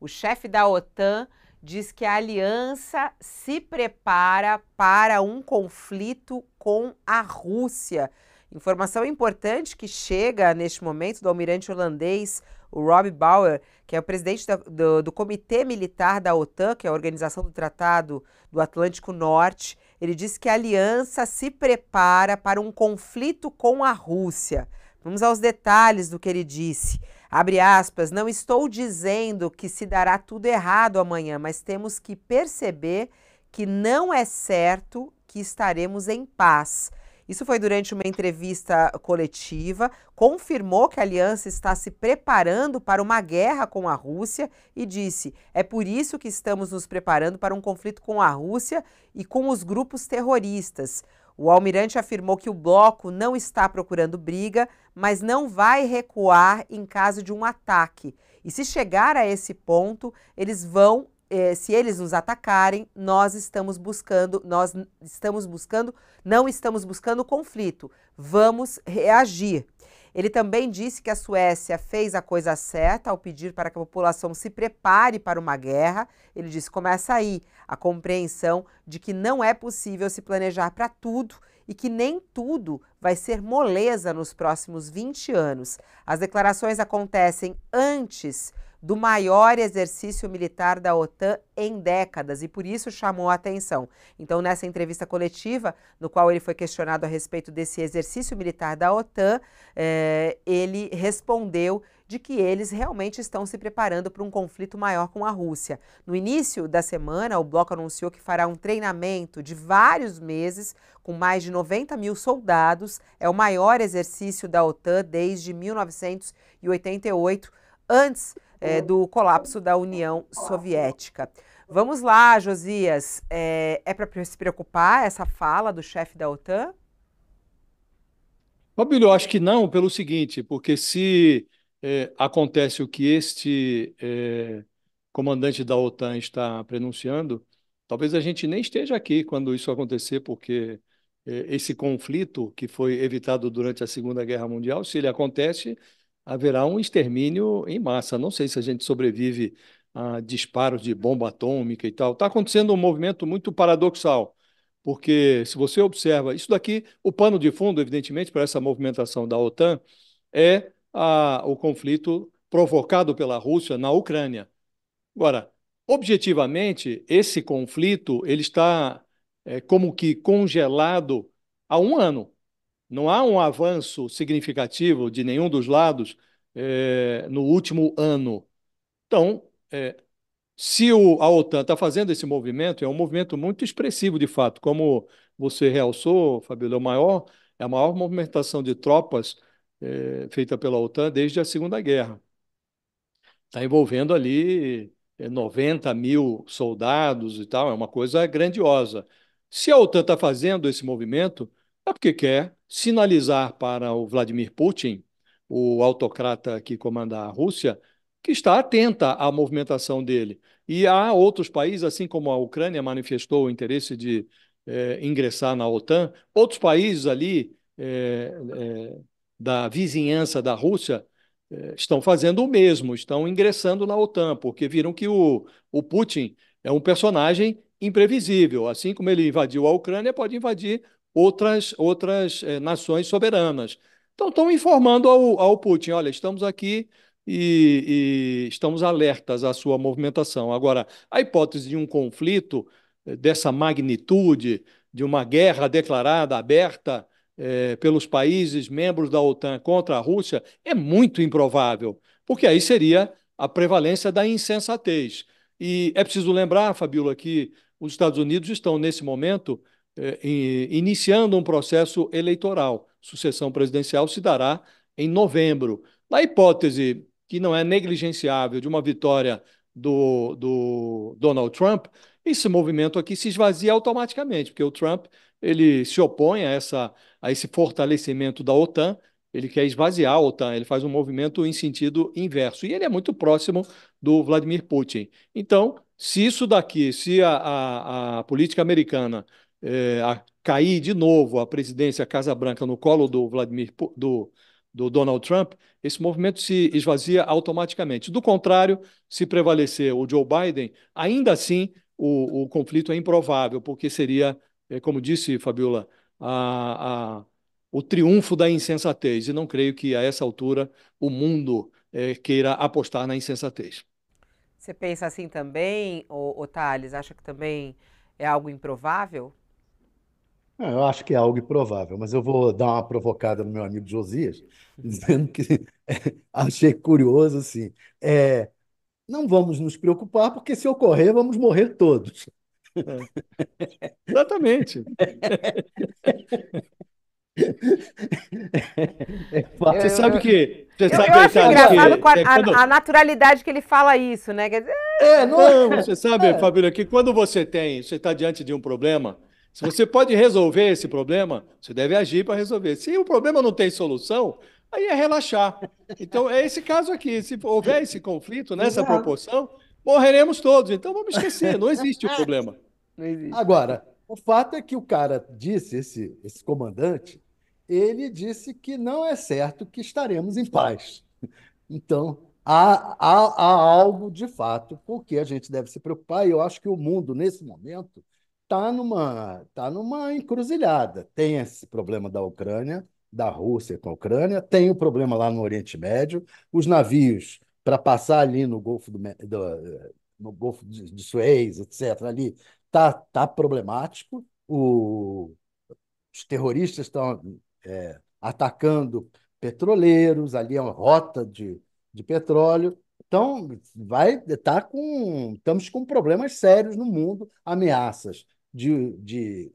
O chefe da OTAN diz que a aliança se prepara para um conflito com a Rússia. Informação importante que chega neste momento do almirante holandês o Rob Bauer, que é o presidente do, do, Comitê Militar da OTAN, que é a organização do Tratado do Atlântico Norte, ele diz que a aliança se prepara para um conflito com a Rússia. Vamos aos detalhes do que ele disse. Abre aspas, não estou dizendo que se dará tudo errado amanhã, mas temos que perceber que não é certo que estaremos em paz. Isso foi durante uma entrevista coletiva, confirmou que a aliança está se preparando para uma guerra com a Rússia e disse: "É por isso que estamos nos preparando para um conflito com a Rússia e com os grupos terroristas. O almirante afirmou que o bloco não está procurando briga, mas não vai recuar em caso de um ataque. E se chegar a esse ponto, eles vão, eh, se eles nos atacarem, nós estamos buscando, nós estamos buscando, não estamos buscando conflito. Vamos reagir. Ele também disse que a Suécia fez a coisa certa ao pedir para que a população se prepare para uma guerra. Ele disse: começa aí a compreensão de que não é possível se planejar para tudo e que nem tudo vai ser moleza nos próximos 20 anos. As declarações acontecem antes do maior exercício militar da OTAN em décadas e por isso chamou a atenção. Então, nessa entrevista coletiva, no qual ele foi questionado a respeito desse exercício militar da OTAN, eh, ele respondeu de que eles realmente estão se preparando para um conflito maior com a Rússia. No início da semana, o bloco anunciou que fará um treinamento de vários meses com mais de 90 mil soldados. É o maior exercício da OTAN desde 1988, antes é, do colapso da União Soviética. Vamos lá, Josias. É, é para se preocupar essa fala do chefe da OTAN? Fabílio, eu acho que não, pelo seguinte, porque se é, acontece o que este é, comandante da OTAN está prenunciando, talvez a gente nem esteja aqui quando isso acontecer, porque é, esse conflito que foi evitado durante a Segunda Guerra Mundial, se ele acontece, haverá um extermínio em massa. Não sei se a gente sobrevive a disparos de bomba atômica e tal. Está acontecendo um movimento muito paradoxal, porque se você observa, isso daqui, o pano de fundo, evidentemente, para essa movimentação da OTAN é a, o conflito provocado pela Rússia na Ucrânia. Agora, objetivamente, esse conflito ele está é, como que congelado há um ano. Não há um avanço significativo de nenhum dos lados é, no último ano. Então, é, se o, a OTAN está fazendo esse movimento, é um movimento muito expressivo, de fato. Como você realçou, Fabíola, é, o maior, é a maior movimentação de tropas é, feita pela OTAN desde a Segunda Guerra. Está envolvendo ali 90 mil soldados e tal, é uma coisa grandiosa. Se a OTAN está fazendo esse movimento, é porque quer sinalizar para o Vladimir Putin, o autocrata que comanda a Rússia, que está atenta à movimentação dele. E há outros países, assim como a Ucrânia manifestou o interesse de eh, ingressar na OTAN, outros países ali eh, eh, da vizinhança da Rússia estão fazendo o mesmo, estão ingressando na OTAN, porque viram que o, o Putin é um personagem imprevisível. Assim como ele invadiu a Ucrânia, pode invadir outras, outras eh, nações soberanas. Então, estão informando ao, ao Putin: olha, estamos aqui e, e, estamos alertas à sua movimentação. Agora, a hipótese de um conflito eh, dessa magnitude, de uma guerra declarada, aberta eh, pelos países membros da OTAN contra a Rússia, é muito improvável, porque aí seria a prevalência da insensatez. E é preciso lembrar, Fabíola, que os Estados Unidos estão, nesse momento, é, iniciando um processo eleitoral. Sucessão presidencial se dará em novembro. Na hipótese que não é negligenciável de uma vitória do, do Donald Trump, esse movimento aqui se esvazia automaticamente, porque o Trump ele se opõe a, essa, a esse fortalecimento da OTAN, ele quer esvaziar a OTAN, ele faz um movimento em sentido inverso. E ele é muito próximo do Vladimir Putin. Então, se isso daqui, se a, a, a política americana é, a cair de novo a presidência a Casa Branca no colo do Vladimir do, do Donald Trump, esse movimento se esvazia automaticamente. Do contrário, se prevalecer o Joe Biden, ainda assim o, o conflito é improvável, porque seria, eh, como disse Fabiola, a, a, o triunfo da insensatez. E não creio que a essa altura o mundo é, queira apostar na insensatez. Você pensa assim também, o, Thales? Acha que também é algo improvável? Ah, eu acho que é algo improvável, mas eu vou dar uma provocada no meu amigo Josias, dizendo que é, achei curioso assim. É, não vamos nos preocupar, porque se ocorrer, vamos morrer todos. É. Exatamente. É você Eu- sabe que. Você Eu, sabe, eu acho que, com é, a, é, quando- a- naturalidade que ele fala isso, né? Quer dizer, É, não, você sabe, Fabíola, que quando você tem, você está diante de um problema se você pode resolver esse problema, você deve agir para resolver. Se o problema não tem solução, aí é relaxar. Então, é esse caso aqui. Se houver esse conflito nessa Exato. proporção, morreremos todos. Então, vamos esquecer. Não existe o problema. Existe. Agora, o fato é que o cara disse, esse, esse comandante, ele disse que não é certo que estaremos em paz. Então, há, há, há algo de fato com que a gente deve se preocupar, e eu acho que o mundo, nesse momento, está numa, tá numa encruzilhada. Tem esse problema da Ucrânia, da Rússia com a Ucrânia, tem o problema lá no Oriente Médio, os navios para passar ali no Golfo do, do no Golfo de, de Suez, etc. Ali tá tá problemático. O, os terroristas estão é, atacando petroleiros, ali é uma rota de, de petróleo. Então, vai tá com. Estamos com problemas sérios no mundo, ameaças de, de,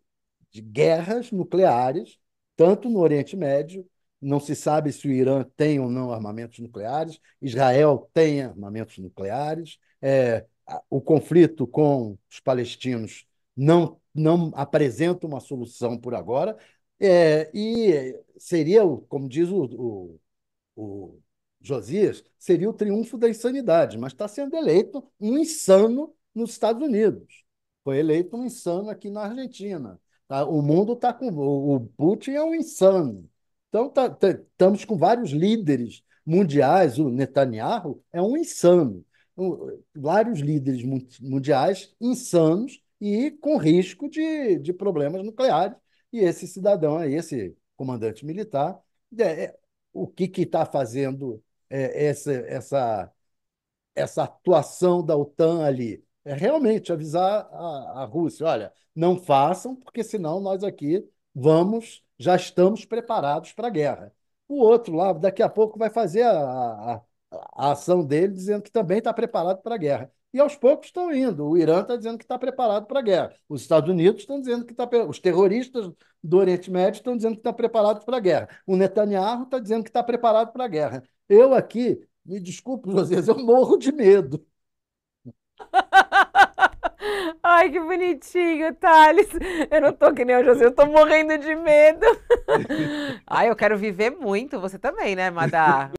de guerras nucleares, tanto no Oriente Médio, não se sabe se o Irã tem ou não armamentos nucleares, Israel tem armamentos nucleares, é, o conflito com os palestinos não, não apresenta uma solução por agora, é, e seria, como diz o, o, o Josias, seria o triunfo da insanidade, mas está sendo eleito um insano nos Estados Unidos. Foi eleito um insano aqui na Argentina. Tá? O mundo está com. O Putin é um insano. Então, tá, tá, estamos com vários líderes mundiais. O Netanyahu é um insano. Vários líderes mundiais insanos e com risco de, de problemas nucleares. E esse cidadão aí, esse comandante militar, é, é o que está fazendo é, essa, essa, essa atuação da OTAN ali? É realmente avisar a, a Rússia: olha, não façam, porque senão nós aqui vamos, já estamos preparados para a guerra. O outro lá, daqui a pouco, vai fazer a, a, a ação dele dizendo que também está preparado para a guerra. E aos poucos estão indo. O Irã está dizendo que está preparado para a guerra. Os Estados Unidos estão dizendo que está. Os terroristas do Oriente Médio estão dizendo que estão preparados para a guerra. O Netanyahu está dizendo que está preparado para a guerra. Eu aqui, me desculpe, José, eu morro de medo. Ai, que bonitinho, Thales. Eu não tô que nem o José, eu tô morrendo de medo. Ai, eu quero viver muito. Você também, né, Madá?